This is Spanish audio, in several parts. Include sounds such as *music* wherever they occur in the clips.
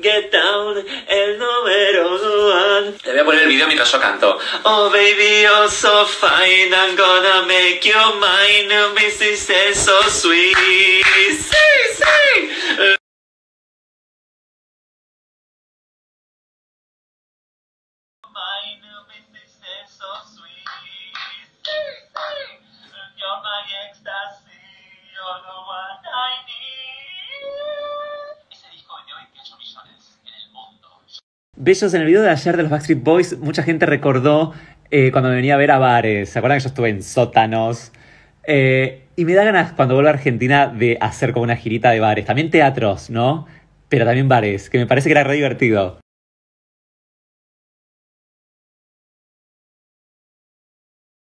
Get down, el número one. Te voy a poner el vídeo mientras yo canto. Oh baby, you're so fine, I'm gonna make you mine, this is so sweet. Sí, sí. You're the one I need. Bellos, en el video de ayer de los Backstreet Boys, mucha gente recordó eh, cuando me venía a ver a bares. ¿Se acuerdan que yo estuve en sótanos? Eh, y me da ganas cuando vuelvo a Argentina de hacer como una girita de bares. También teatros, ¿no? Pero también bares, que me parece que era re divertido.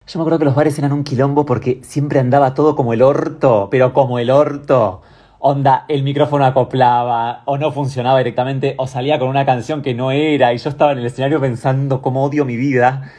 Yo me acuerdo que los bares eran un quilombo porque siempre andaba todo como el orto, pero como el orto onda, el micrófono acoplaba o no funcionaba directamente o salía con una canción que no era y yo estaba en el escenario pensando cómo odio mi vida,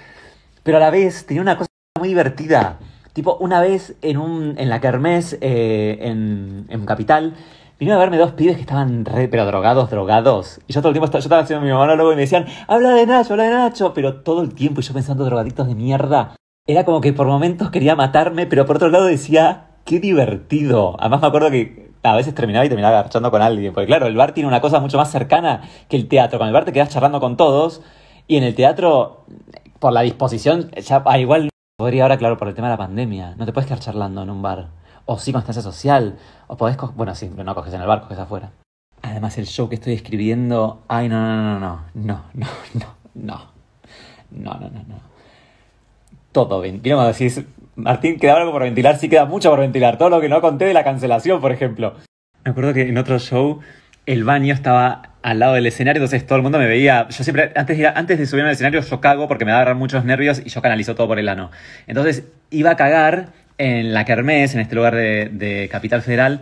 pero a la vez tenía una cosa muy divertida. Tipo, una vez en, un, en la Kermés eh, en, en, Capital, vino a verme dos pibes que estaban re, pero drogados, drogados. Y yo todo el tiempo estaba, yo estaba haciendo mi monólogo y me decían, habla de Nacho, habla de Nacho, pero todo el tiempo y yo pensando drogaditos de mierda. Era como que por momentos quería matarme, pero por otro lado decía, qué divertido. Además me acuerdo que a veces terminaba y terminaba charlando con alguien. Porque claro, el bar tiene una cosa mucho más cercana que el teatro. Con el bar te quedas charlando con todos. Y en el teatro, por la disposición, ya igual podría ahora, claro, por el tema de la pandemia. No te puedes quedar charlando en un bar. O sí, con estancia social. O podés Bueno, sí, no coges en el bar, coges afuera. Además, el show que estoy escribiendo. Ay, no, no, no, no. No, no, no, no. No, no, no, no. Todo bien. mira si decís, Martín, queda algo por ventilar, sí queda mucho por ventilar, todo lo que no conté de la cancelación, por ejemplo. Me acuerdo que en otro show el baño estaba al lado del escenario, entonces todo el mundo me veía. Yo siempre, antes de, antes de subirme al escenario, yo cago porque me daban muchos nervios y yo canalizo todo por el ano. Entonces iba a cagar en la Kermés, en este lugar de, Capital Federal.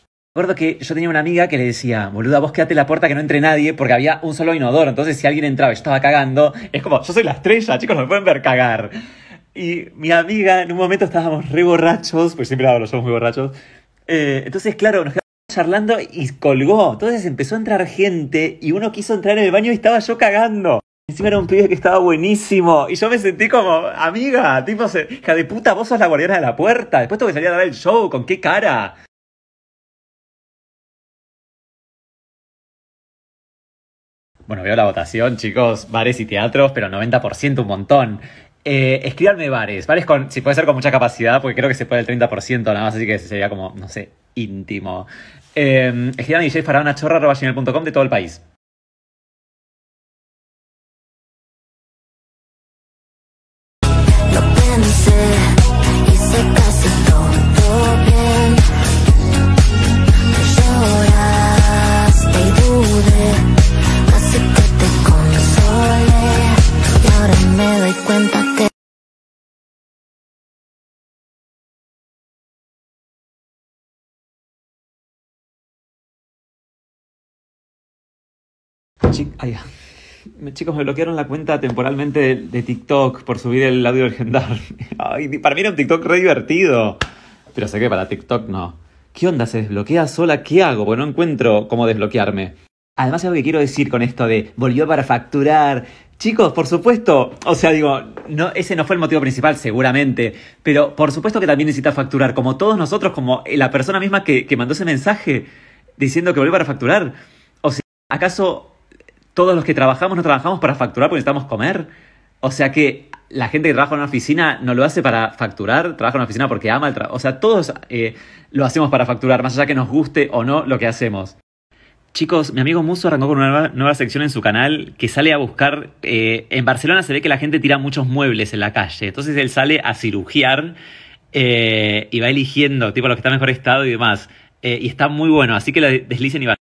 Me acuerdo que yo tenía una amiga que le decía, boluda, vos quédate la puerta que no entre nadie porque había un solo inodoro. Entonces, si alguien entraba y estaba cagando, es como, yo soy la estrella, chicos, no me pueden ver cagar. Y mi amiga, en un momento estábamos re borrachos, porque siempre los somos muy borrachos. Eh, entonces, claro, nos quedamos charlando y colgó. Entonces empezó a entrar gente y uno quiso entrar en el baño y estaba yo cagando. Encima era un pibe que estaba buenísimo. Y yo me sentí como, amiga, tipo, hija de puta, vos sos la guardiana de la puerta. Después tengo que salir a dar el show, ¿con qué cara? Bueno, veo la votación, chicos, bares y teatros, pero 90% un montón. Eh, escríbanme bares. Bares con, si puede ser con mucha capacidad, porque creo que se puede el 30% nada más, así que sería como, no sé, íntimo. Eh, escríbanme para una chorra de todo el país. chicos, me bloquearon la cuenta temporalmente de, TikTok por subir el audio del gendarme. *laughs* para mí era un TikTok re divertido. Pero sé que para TikTok no. ¿Qué onda? ¿Se desbloquea sola? ¿Qué hago? Porque no encuentro cómo desbloquearme. Además, algo que quiero decir con esto de volvió para facturar. Chicos, por supuesto, o sea, digo, no, ese no fue el motivo principal, seguramente, pero por supuesto que también necesita facturar, como todos nosotros, como la persona misma que, que mandó ese mensaje diciendo que volvió para facturar. O sea, ¿acaso todos los que trabajamos no trabajamos para facturar porque necesitamos comer. O sea que la gente que trabaja en una oficina no lo hace para facturar, trabaja en una oficina porque ama el trabajo. O sea, todos eh, lo hacemos para facturar, más allá que nos guste o no lo que hacemos. Chicos, mi amigo Muso arrancó con una nueva, sección en su canal que sale a buscar. Eh, en Barcelona se ve que la gente tira muchos muebles en la calle. Entonces él sale a cirugiar eh, y va eligiendo, tipo, los que están mejor estado y demás. y está muy bueno, así que lo deslicen y va.